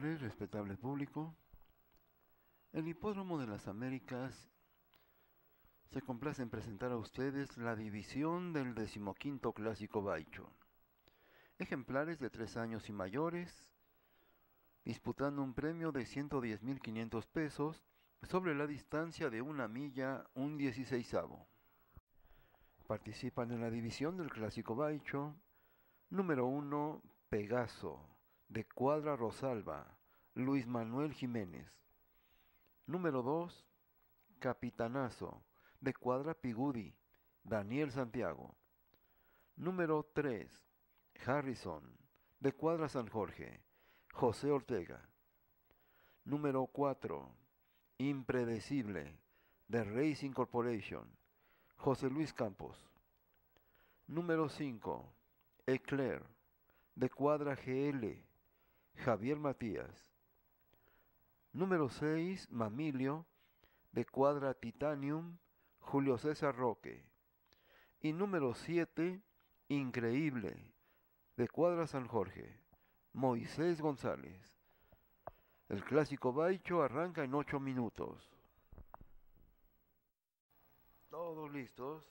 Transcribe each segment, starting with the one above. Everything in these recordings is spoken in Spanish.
respetable público, el Hipódromo de las Américas se complace en presentar a ustedes la división del decimoquinto clásico Baicho. Ejemplares de tres años y mayores, disputando un premio de 110.500 pesos sobre la distancia de una milla, un dieciséisavo. Participan en la división del clásico Baicho, número 1, Pegaso de Cuadra Rosalba, Luis Manuel Jiménez. Número 2. Capitanazo, de Cuadra Pigudi, Daniel Santiago. Número 3. Harrison, de Cuadra San Jorge, José Ortega. Número 4. Impredecible, de Racing Corporation, José Luis Campos. Número 5. Eclair, de Cuadra GL, Javier Matías. Número 6, Mamilio, de Cuadra Titanium, Julio César Roque. Y número 7, Increíble, de Cuadra San Jorge, Moisés González. El clásico Baicho arranca en 8 minutos. Todos listos.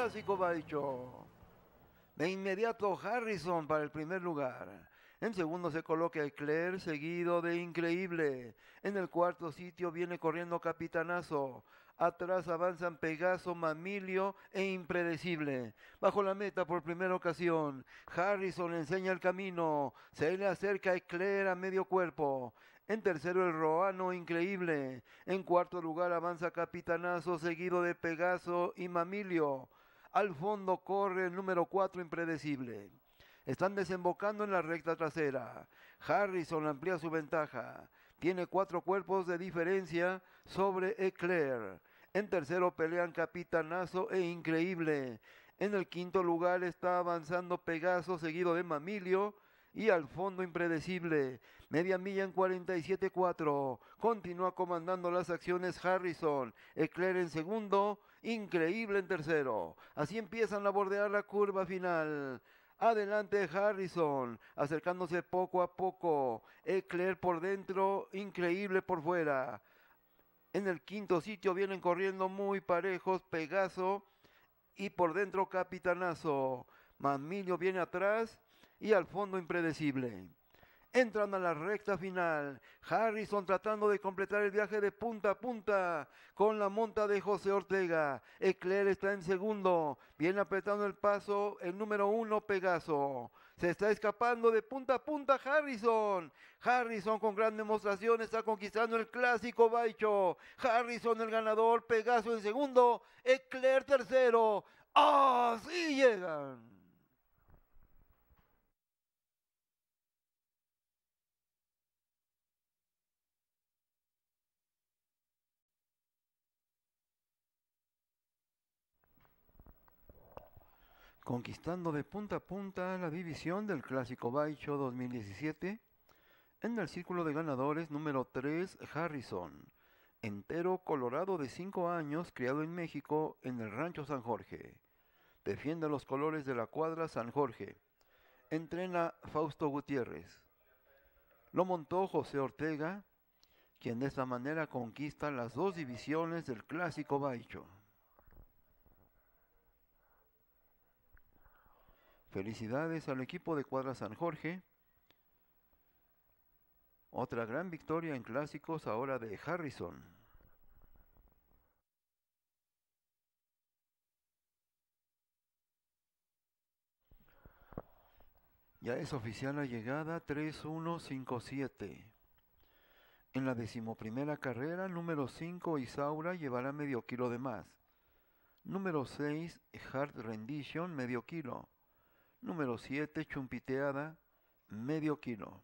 clásico dicho. De inmediato Harrison para el primer lugar. En segundo se coloca Eclair, seguido de Increíble. En el cuarto sitio viene corriendo Capitanazo. Atrás avanzan Pegaso, Mamilio e Impredecible. Bajo la meta por primera ocasión, Harrison enseña el camino. Se le acerca Eclair a medio cuerpo. En tercero el Roano Increíble. En cuarto lugar avanza Capitanazo seguido de Pegaso y Mamilio. Al fondo corre el número 4 impredecible. Están desembocando en la recta trasera. Harrison amplía su ventaja. Tiene cuatro cuerpos de diferencia sobre Eclair. En tercero pelean Capitanazo e Increíble. En el quinto lugar está avanzando Pegaso seguido de Mamilio y al fondo impredecible. Media milla en 47.4. Continúa comandando las acciones Harrison. Eclair en segundo. Increíble en tercero. Así empiezan a bordear la curva final. Adelante Harrison, acercándose poco a poco. Eclair por dentro, increíble por fuera. En el quinto sitio vienen corriendo muy parejos Pegaso y por dentro Capitanazo. Mamilio viene atrás y al fondo impredecible. Entran a la recta final. Harrison tratando de completar el viaje de punta a punta con la monta de José Ortega. Eclair está en segundo. Viene apretando el paso el número uno Pegaso. Se está escapando de punta a punta Harrison. Harrison con gran demostración está conquistando el clásico Baicho. Harrison el ganador. Pegaso en segundo. Eclair tercero. ¡Ah! sí llegan! conquistando de punta a punta la división del Clásico Baicho 2017 en el círculo de ganadores número 3 Harrison, entero colorado de 5 años criado en México en el Rancho San Jorge. Defiende los colores de la cuadra San Jorge. Entrena Fausto Gutiérrez. Lo montó José Ortega, quien de esta manera conquista las dos divisiones del Clásico Baicho. Felicidades al equipo de Cuadra San Jorge. Otra gran victoria en clásicos ahora de Harrison. Ya es oficial la llegada 3157. En la decimoprimera carrera, número 5 Isaura llevará medio kilo de más. Número 6 Hard Rendition medio kilo. Número 7, chumpiteada, medio kilo.